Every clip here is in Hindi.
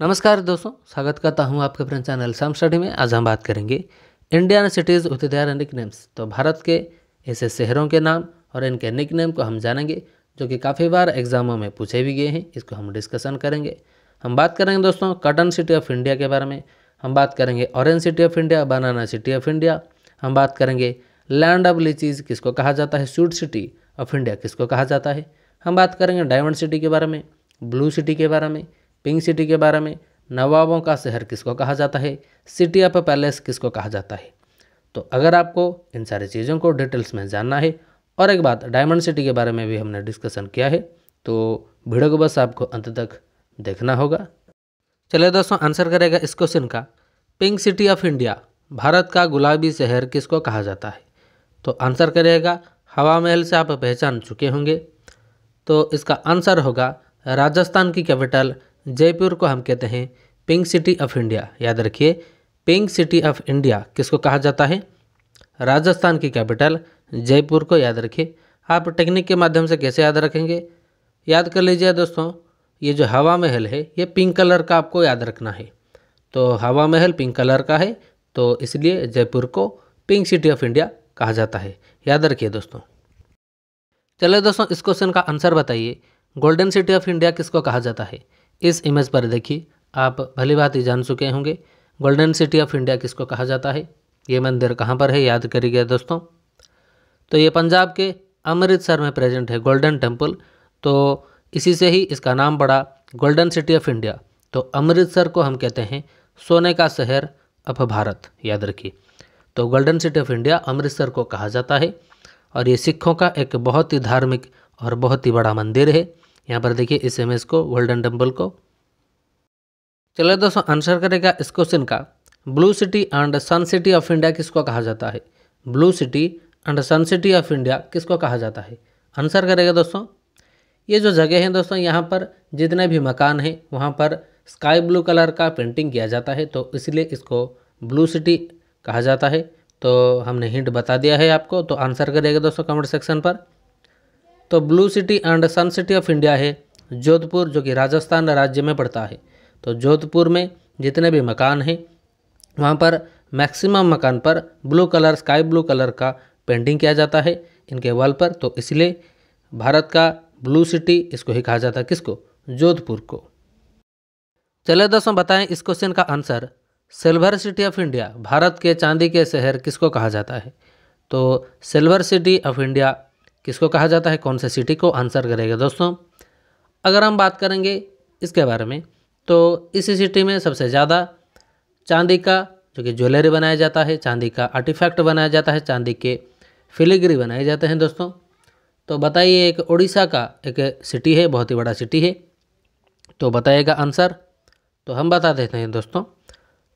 नमस्कार दोस्तों स्वागत करता हूँ आपके अपने चैनल शाम स्टडी में आज हम बात करेंगे Indian cities with their nicknames तो भारत के ऐसे शहरों के नाम और इनके निक नेम को हम जानेंगे जो कि काफ़ी बार एग्जामों में पूछे भी गए हैं इसको हम डिस्कशन करेंगे हम बात करेंगे दोस्तों कटन सिटी ऑफ इंडिया के बारे में हम बात करेंगे orange city of India banana city of India हम बात करेंगे लैंड ऑफ लिचीज़ किसको कहा जाता है स्वीट सिटी ऑफ इंडिया किसको कहा जाता है हम बात करेंगे डायमंड सिटी के बारे में ब्लू सिटी के बारे में पिंक सिटी के बारे में नवाबों का शहर किसको कहा जाता है सिटी ऑफ पैलेस किसको कहा जाता है तो अगर आपको इन सारी चीज़ों को डिटेल्स में जानना है और एक बात डायमंड सिटी के बारे में भी हमने डिस्कशन किया है तो वीडियो को बस आपको अंत तक देखना होगा चलिए दोस्तों आंसर करेगा इस क्वेश्चन का pink city of India Bharat का गुलाबी शहर किसको कहा जाता है तो आंसर करिएगा हवा महल से आप पहचान चुके होंगे तो इसका आंसर होगा राजस्थान की कैपिटल जयपुर को हम कहते हैं पिंक सिटी ऑफ इंडिया याद रखिए पिंक सिटी ऑफ इंडिया किसको कहा जाता है राजस्थान की कैपिटल जयपुर को याद रखिए आप टेक्निक के माध्यम से कैसे याद रखेंगे याद कर लीजिए दोस्तों ये जो हवा महल है ये पिंक कलर का आपको याद रखना है तो हवा महल पिंक कलर का है तो इसलिए जयपुर को पिंक सिटी ऑफ इंडिया कहा जाता है याद रखिए दोस्तों चलिए दोस्तों इस क्वेश्चन का आंसर बताइए गोल्डन सिटी ऑफ इंडिया किसको कहा जाता है इस इमेज पर देखिए आप भली बात ही जान चुके होंगे गोल्डन सिटी ऑफ इंडिया किसको कहा जाता है ये मंदिर कहाँ पर है याद करिएगा दोस्तों तो ये पंजाब के अमृतसर में प्रेजेंट है गोल्डन टेम्पल तो इसी से ही इसका नाम पड़ा गोल्डन सिटी ऑफ इंडिया तो अमृतसर को हम कहते हैं सोने का शहर अफ भारत याद रखिए तो golden city of India Amritsar को कहा जाता है और ये सिखों का एक बहुत ही धार्मिक और बहुत ही बड़ा मंदिर है यहाँ पर देखिए इस इमेज को गोल्डन टेम्पल को चलिए दोस्तों आंसर करेगा इस क्वेश्चन का blue city and sun city of India किसको कहा जाता है blue city and sun city of India किसको कहा जाता है आंसर करेगा दोस्तों ये जो जगह है दोस्तों यहाँ पर जितने भी मकान हैं वहाँ पर स्काई ब्लू कलर का पेंटिंग किया जाता है तो इसलिए इसको ब्लू सिटी कहा जाता है तो हमने हिंट बता दिया है आपको तो आंसर करेगा दोस्तों कमेंट सेक्शन पर तो blue city and sun city of India है जोधपुर जो कि राजस्थान राज्य में पड़ता है तो जोधपुर में जितने भी मकान हैं वहाँ पर मैक्सिमम मकान पर blue colour sky blue colour का पेंटिंग किया जाता है इनके वॉल पर तो इसलिए भारत का ब्लू सिटी इसको ही कहा जाता है किसको जोधपुर को चले दोस्तों बताएं इस क्वेश्चन का answer silver city of India Bharat के चांदी के शहर किसको कहा जाता है तो सिल्वर सिटी ऑफ इंडिया किसको कहा जाता है कौन से सिटी को आंसर करेगा दोस्तों अगर हम बात करेंगे इसके बारे में तो इस सिटी में सबसे ज़्यादा चांदी का जो कि ज्वेलरी बनाया जाता है चांदी का आर्टिफैक्ट बनाया जाता है चांदी के फिलिग्री बनाए जाते हैं दोस्तों तो बताइए एक उड़ीसा का एक सिटी है बहुत ही बड़ा सिटी है तो बताइएगा आंसर तो हम बता देते हैं दोस्तों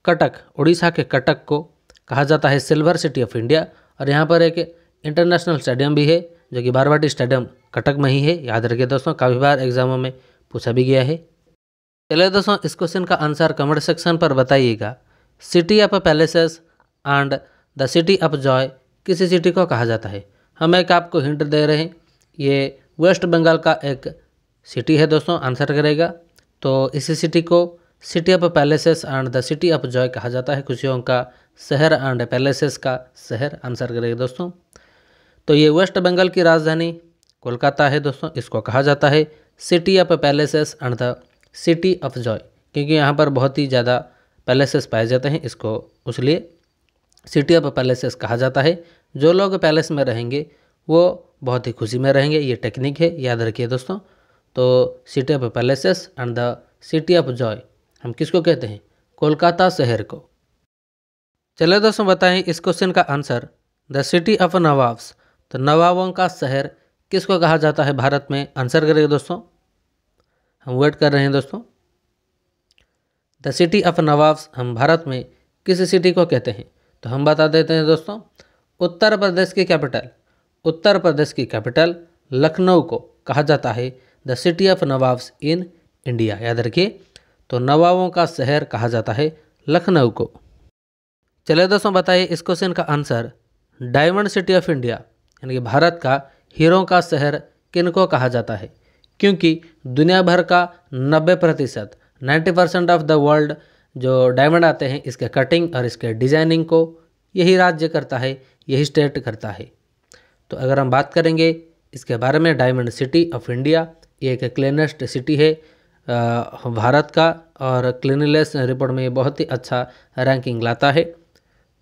कटक उड़ीसा के कटक को कहा जाता है सिल्वर सिटी ऑफ इंडिया और यहाँ पर एक इंटरनेशनल स्टेडियम भी है जो कि बारवाटी स्टेडियम कटक में ही है याद रखिए दोस्तों काफ़ी बार एग्जामों में पूछा भी गया है चलिए दोस्तों इस क्वेश्चन का आंसर कमेंट सेक्शन पर बताइएगा city of palaces and the city of joy किसी सिटी को कहा जाता है हम एक आपको हिंट दे रहे हैं ये वेस्ट बंगाल का एक सिटी है दोस्तों आंसर करेगा तो इसी सिटी को city of palaces and the city of joy कहा जाता है खुशियों का शहर एंड पैलेसेस का शहर आंसर करेगा दोस्तों तो ये वेस्ट बंगाल की राजधानी कोलकाता है दोस्तों इसको कहा जाता है city of palaces and the city of joy क्योंकि यहाँ पर बहुत ही ज़्यादा पैलेसेस पाए जाते हैं इसको लिए सिटी ऑफ पैलेसेस कहा जाता है जो लोग पैलेस में रहेंगे वो बहुत ही खुशी में रहेंगे ये टेक्निक है याद रखिए दोस्तों तो city of palaces and the city of joy हम किसको कहते हैं कोलकाता शहर को चले दोस्तों बताएं इस क्वेश्चन का answer the city of nawabs तो नवाबों का शहर किसको कहा जाता है भारत में आंसर करेंगे दोस्तों हम वेट कर रहे हैं दोस्तों द सिटी ऑफ नवाब्स हम भारत में किस सिटी को कहते हैं तो हम बता देते हैं दोस्तों उत्तर प्रदेश की कैपिटल उत्तर प्रदेश की कैपिटल लखनऊ को कहा जाता है the city of nawabs in India याद रखिए तो नवाबों का शहर कहा जाता है लखनऊ को चले दोस्तों बताइए इस क्वेश्चन का answer diamond city of India यानी कि भारत का हीरों का शहर किनको कहा जाता है क्योंकि दुनिया भर का 90 प्रतिशत ninety percent of the world जो डायमंड आते हैं इसके कटिंग और इसके डिजाइनिंग को यही राज्य करता है यही स्टेट करता है तो अगर हम बात करेंगे इसके बारे में डायमंड सिटी ऑफ इंडिया ये एक क्लीनेस्ट सिटी है भारत का और क्लिनलीनेस रिपोर्ट में बहुत ही अच्छा रैंकिंग लाता है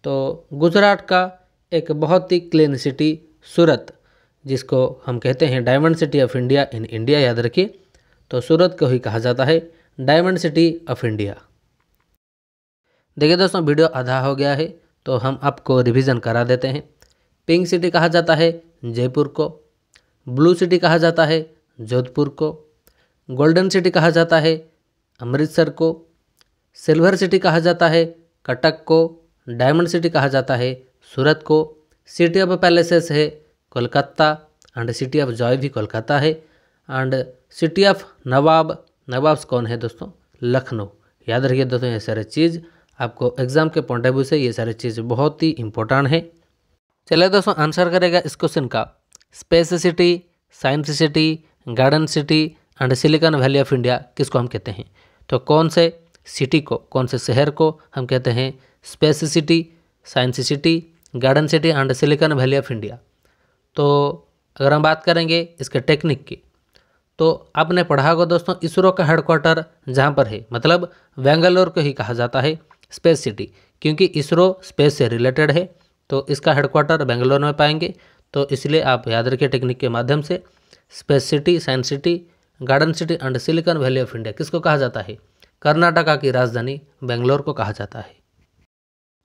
तो गुजरात का एक बहुत ही क्लीन सिटी सूरत जिसको हम कहते हैं diamond city of India in India याद रखिए तो सूरत को ही कहा जाता है डायमंड सिटी ऑफ इंडिया देखिए दोस्तों वीडियो आधा हो गया है तो हम आपको रिवीजन करा देते हैं पिंक सिटी कहा जाता है जयपुर को ब्लू सिटी कहा जाता है जोधपुर को गोल्डन सिटी कहा जाता है अमृतसर को सिल्वर सिटी कहा जाता है कटक को डायमंड सिटी कहा जाता है सूरत को सिटी ऑफ पैलेसेस है Kolkata and city of joy भी कोलकाता है and city of nawab nawabs कौन है दोस्तों लखनऊ याद रखिए दोस्तों ये सारे चीज़ आपको एग्जाम के पॉइंट ऑफ व्यू से ये सारी चीज़ बहुत ही इंपॉर्टेंट है चले दोस्तों आंसर करेगा इस क्वेश्चन का space city science city garden city and silicon valley of India किसको हम कहते हैं तो कौन से सिटी को कौन से शहर को हम कहते हैं space city science city garden city and silicon valley of India तो अगर हम बात करेंगे इसके टेक्निक की तो आपने पढ़ा होगा दोस्तों इसरो का हेडक्वार्टर जहाँ पर है मतलब बेंगलोर को ही कहा जाता है स्पेस सिटी क्योंकि इसरो स्पेस से रिलेटेड है तो इसका हेडक्वार्टर बेंगलोर में पाएंगे तो इसलिए आप याद रखिए टेक्निक के माध्यम से space city science city garden city and silicon valley of India किसको कहा जाता है कर्नाटका की राजधानी बेंगलोर को कहा जाता है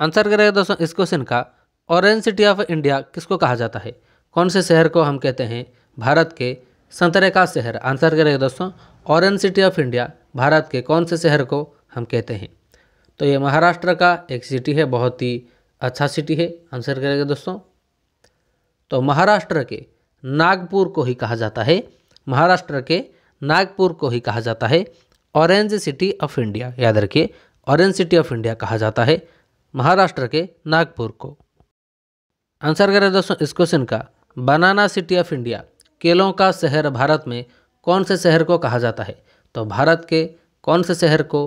आंसर करेगा दोस्तों इस क्वेश्चन का ऑरेंज सिटी ऑफ इंडिया किसको कहा जाता है कौन से शहर को हम कहते हैं भारत के संतरे का शहर आंसर करेगा दोस्तों orange city of India Bharat के कौन से शहर को हम कहते हैं तो ये महाराष्ट्र का एक सिटी है बहुत ही अच्छा सिटी है आंसर करेगा दोस्तों तो महाराष्ट्र के नागपुर को ही कहा जाता है महाराष्ट्र के नागपुर को ही कहा जाता है ऑरेंज सिटी ऑफ इंडिया याद रखिए ऑरेंज सिटी ऑफ इंडिया कहा जाता है महाराष्ट्र के नागपुर को आंसर करें दोस्तों इस क्वेश्चन का बनाना सिटी ऑफ इंडिया केलों का शहर भारत में कौन से शहर को कहा जाता है तो भारत के कौन से शहर को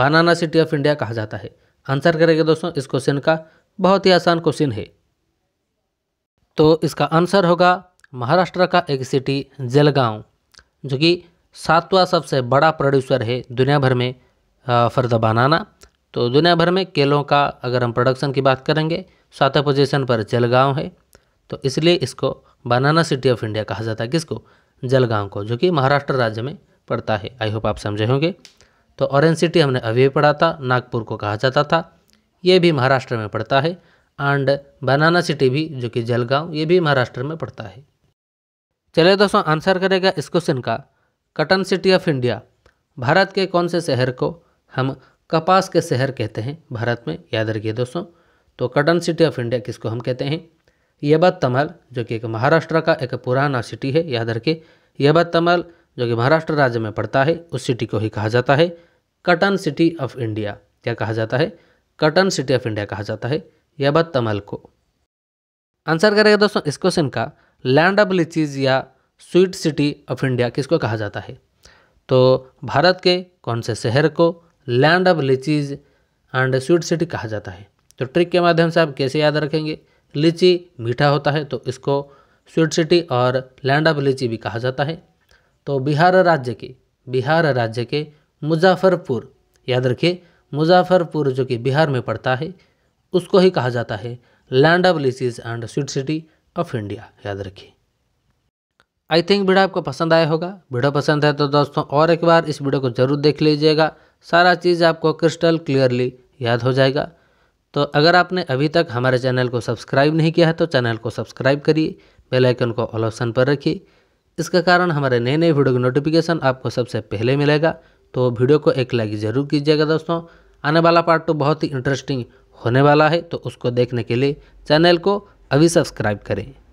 बनाना सिटी ऑफ इंडिया कहा जाता है आंसर करेंगे दोस्तों इस क्वेश्चन का बहुत ही आसान क्वेश्चन है तो इसका आंसर होगा महाराष्ट्र का एक सिटी जलगांव जो कि सातवां सबसे बड़ा प्रोड्यूसर है दुनिया भर में फॉर द बनाना तो दुनिया भर में केलों का अगर हम प्रोडक्शन की बात करेंगे सातवें पोजीशन पर जलगांव है तो इसलिए इसको बनाना सिटी ऑफ इंडिया कहा जाता है किसको जलगांव को जो कि महाराष्ट्र राज्य में पड़ता है आई होप आप समझे होंगे तो ऑरेंज सिटी हमने अभी पढ़ा था नागपुर को कहा जाता था ये भी महाराष्ट्र में पड़ता है एंड बनाना सिटी भी जो कि जलगांव ये भी महाराष्ट्र में पड़ता है चलिए दोस्तों आंसर करेगा इस क्वेश्चन का cotton city of India Bharat के कौन से शहर को हम कपास के शहर कहते हैं भारत में याद रखिए दोस्तों तो कटन सिटी ऑफ इंडिया किसको हम कहते हैं यबत तमल जो कि एक महाराष्ट्र का एक पुराना सिटी है याद रखिए यबत तमल जो कि महाराष्ट्र राज्य में पड़ता है उस सिटी को ही कहा जाता है कटन सिटी ऑफ इंडिया क्या कहा जाता है कटन सिटी ऑफ इंडिया कहा जाता है यबत तमल को आंसर करेगा दोस्तों इस क्वेश्चन का लैंड ऑफ लिचीज या स्वीट सिटी ऑफ इंडिया किसको कहा जाता है तो भारत के कौन से शहर को land of litchis and sweet city कहा जाता है तो ट्रिक के माध्यम से आप कैसे याद रखेंगे लीची मीठा होता है तो इसको स्वीट सिटी और लैंड ऑफ लीची भी कहा जाता है तो बिहार राज्य के बिहार राज्य के मुजफ्फरपुर याद रखिए मुजफ्फरपुर जो कि बिहार में पड़ता है उसको ही कहा जाता है land of litchis and sweet city of India याद रखिए आई थिंक वीडियो आपको पसंद आया होगा वीडियो पसंद है तो दोस्तों और एक बार इस वीडियो को जरूर देख लीजिएगा सारा चीज़ आपको क्रिस्टल क्लियरली याद हो जाएगा तो अगर आपने अभी तक हमारे चैनल को सब्सक्राइब नहीं किया है तो चैनल को सब्सक्राइब करिए बेल आइकन को ऑल ऑप्शन पर रखिए इसके कारण हमारे नए नए वीडियो की नोटिफिकेशन आपको सबसे पहले मिलेगा तो वीडियो को एक लाइक ज़रूर कीजिएगा दोस्तों आने वाला पार्ट तो बहुत ही इंटरेस्टिंग होने वाला है तो उसको देखने के लिए चैनल को अभी सब्सक्राइब करें